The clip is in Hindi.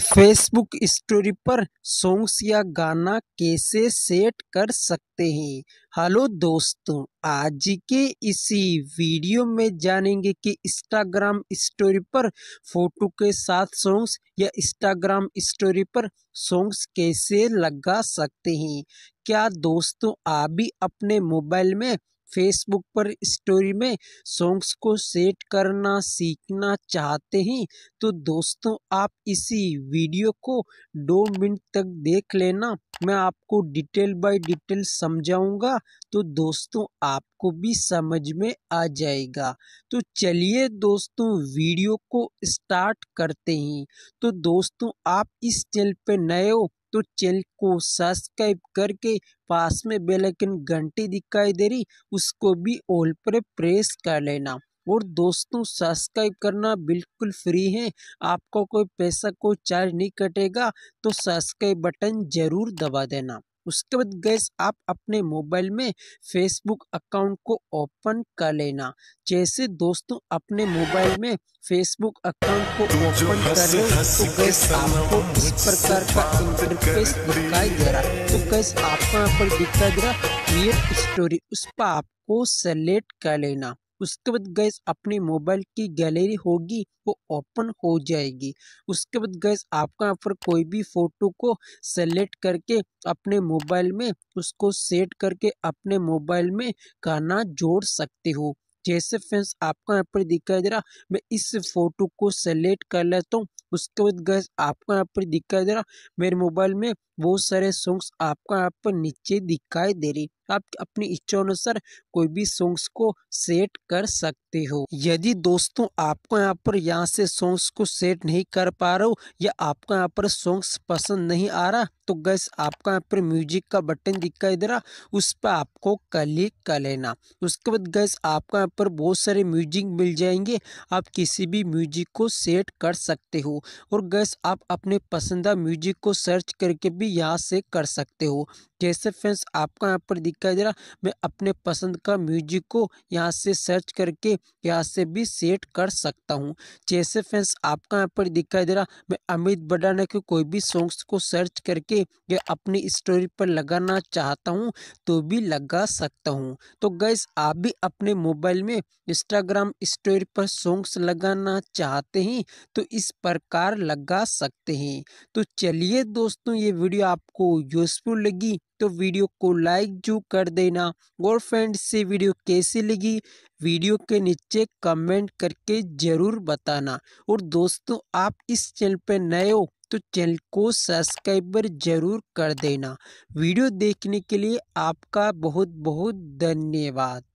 फेसबुक स्टोरी पर सॉन्ग्स या गाना कैसे सेट कर सकते हैं हेलो दोस्तों आज के इसी वीडियो में जानेंगे कि इंस्टाग्राम स्टोरी पर फोटो के साथ सॉन्ग्स या इंस्टाग्राम स्टोरी पर सॉन्ग्स कैसे लगा सकते हैं क्या दोस्तों आप भी अपने मोबाइल में फेसबुक पर स्टोरी में सॉन्ग्स को सेट करना सीखना चाहते हैं तो दोस्तों आप इसी वीडियो को दो मिनट तक देख लेना मैं आपको डिटेल बाय डिटेल समझाऊंगा तो दोस्तों आपको भी समझ में आ जाएगा तो चलिए दोस्तों वीडियो को स्टार्ट करते हैं तो दोस्तों आप इस चैनल पे नए हो तो चैनल को सब्सक्राइब करके पास में बेल आइकन घंटी दिखाई दे रही उसको भी ऑल पर प्रेस कर लेना और दोस्तों सब्सक्राइब करना बिल्कुल फ्री है आपको कोई पैसा कोई चार्ज नहीं कटेगा तो सब्सक्राइब बटन ज़रूर दबा देना उसके बाद गैस आप अपने मोबाइल में फेसबुक अकाउंट को ओपन कर लेना जैसे दोस्तों अपने मोबाइल में फेसबुक अकाउंट को ओपन कर ले तो गैस आपको इस प्रकार का इंटरफेस दिखाई दे रहा है तो गैस आपको यहाँ पर दिखाई दे रहा क्रिएट स्टोरी उस पर आपको सेलेक्ट कर लेना उसके बाद गैस अपने मोबाइल की गैलरी होगी वो ओपन हो जाएगी उसके बाद गैस आपका यहाँ पर कोई भी फ़ोटो को सेलेक्ट करके अपने मोबाइल में उसको सेट करके अपने मोबाइल में गाना जोड़ सकते हो जैसे फ्रेंड्स आपको यहाँ पर दिखाई दे रहा मैं इस फोटो को सेलेक्ट कर लेता हूँ उसके बाद गैस आपको यहाँ पर दिखाई दे रहा मेरे मोबाइल में बहुत सारे सॉन्ग्स आपको यहाँ पर नीचे दिखाई दे रही आप अपनी इच्छा अनुसार कोई भी सॉन्ग्स को सेट कर सकते हो यदि दोस्तों आपको यहाँ पर यहाँ से सॉन्ग्स को सेट नहीं कर पा रहे हो या आपको यहाँ पर सॉन्ग्स पसंद नहीं आ रहा तो गैस आपका यहाँ पर म्यूजिक का बटन दिखाई दे रहा उस पर आपको क्लिक कर लेना उसके बाद गैस आपका यहाँ पर बहुत सारे म्यूजिक मिल जाएंगे आप किसी भी म्यूजिक को सेट कर सकते हो और गैस आप अपने पसंदा म्यूजिक को सर्च करके भी यहाँ से कर सकते हो जैसे फ्रेंड्स आपका यहाँ पर दिखाई दे रहा मैं अपने पसंद का म्यूजिक को यहाँ से सर्च करके यहाँ से भी सेट कर सकता हूँ जैसे फ्रेंड्स आपका यहाँ पर दिखाई दे रहा मैं अमित बडाना के कोई भी सॉन्ग्स को सर्च करके या अपनी स्टोरी पर लगाना चाहता हूँ तो भी लगा सकता हूँ तो गैस आप भी अपने मोबाइल में इंस्टाग्राम स्टोरी पर सॉन्ग्स लगाना चाहते हैं तो इस प्रकार लगा सकते हैं तो चलिए दोस्तों ये वीडियो आपको यूज़फुल लगी तो वीडियो को लाइक जो कर देना और फ्रेंड्स से वीडियो कैसी लगी वीडियो के नीचे कमेंट करके ज़रूर बताना और दोस्तों आप इस चैनल पर नए हो तो चैनल को सब्सक्राइबर जरूर कर देना वीडियो देखने के लिए आपका बहुत बहुत धन्यवाद